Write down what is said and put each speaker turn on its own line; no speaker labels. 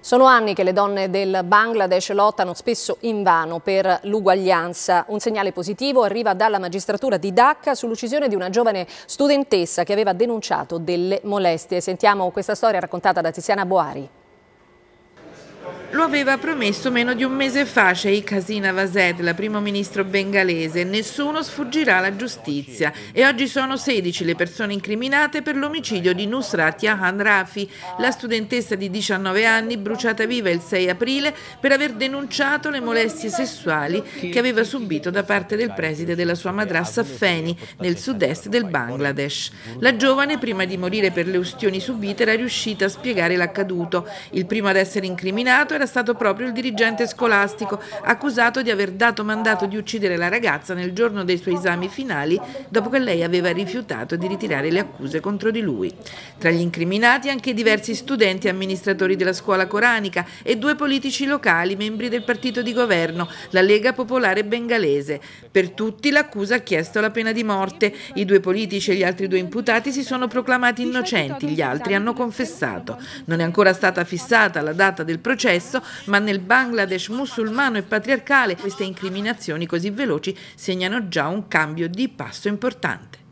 Sono anni che le donne del Bangladesh lottano spesso invano per l'uguaglianza. Un segnale positivo arriva dalla magistratura di Dhaka sull'uccisione di una giovane studentessa che aveva denunciato delle molestie. Sentiamo questa storia raccontata da Tiziana Boari.
Lo aveva promesso meno di un mese fa Sheikh Hasina la primo ministro bengalese. Nessuno sfuggirà alla giustizia. E oggi sono 16 le persone incriminate per l'omicidio di Nusrat Yahan Rafi, la studentessa di 19 anni bruciata viva il 6 aprile per aver denunciato le molestie sessuali che aveva subito da parte del preside della sua madrassa Feni, nel sud-est del Bangladesh. La giovane, prima di morire per le ustioni subite, era riuscita a spiegare l'accaduto. Il primo ad essere incriminato era stato proprio il dirigente scolastico, accusato di aver dato mandato di uccidere la ragazza nel giorno dei suoi esami finali, dopo che lei aveva rifiutato di ritirare le accuse contro di lui. Tra gli incriminati anche diversi studenti e amministratori della scuola coranica e due politici locali, membri del partito di governo, la Lega Popolare Bengalese. Per tutti l'accusa ha chiesto la pena di morte. I due politici e gli altri due imputati si sono proclamati innocenti, gli altri hanno confessato. Non è ancora stata fissata la data del processo stesso, ma nel Bangladesh musulmano e patriarcale queste incriminazioni così veloci segnano già un cambio di passo importante.